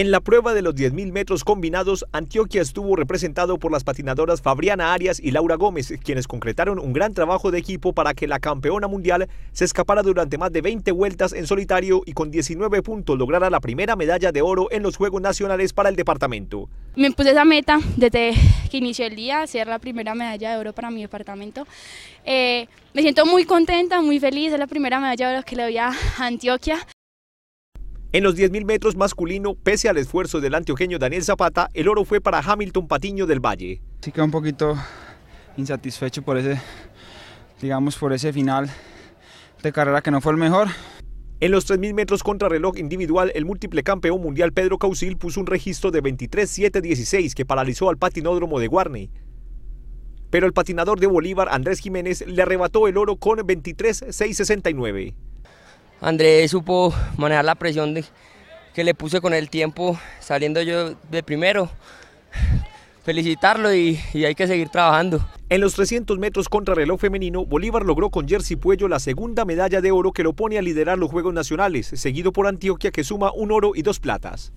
En la prueba de los 10.000 metros combinados, Antioquia estuvo representado por las patinadoras Fabriana Arias y Laura Gómez, quienes concretaron un gran trabajo de equipo para que la campeona mundial se escapara durante más de 20 vueltas en solitario y con 19 puntos lograra la primera medalla de oro en los Juegos Nacionales para el departamento. Me puse esa meta desde que inicié el día, hacer la primera medalla de oro para mi departamento. Eh, me siento muy contenta, muy feliz, es la primera medalla de oro que le doy a Antioquia. En los 10.000 metros masculino, pese al esfuerzo del antioqueño Daniel Zapata, el oro fue para Hamilton Patiño del Valle. Sí un poquito insatisfecho por ese, digamos, por ese final de carrera que no fue el mejor. En los 3.000 metros contrarreloj individual, el múltiple campeón mundial Pedro Causil puso un registro de 23.7.16 que paralizó al patinódromo de Warney. Pero el patinador de Bolívar, Andrés Jiménez, le arrebató el oro con 23.669. Andrés supo manejar la presión que le puse con el tiempo, saliendo yo de primero. Felicitarlo y, hay que seguir trabajando. En los 300 metros contra reloj femenino, Bolívar logró con Jersey Puello la segunda medalla de oro que lo pone a liderar los Juegos Nacionales, seguido por Antioquia que suma un oro y dos platas.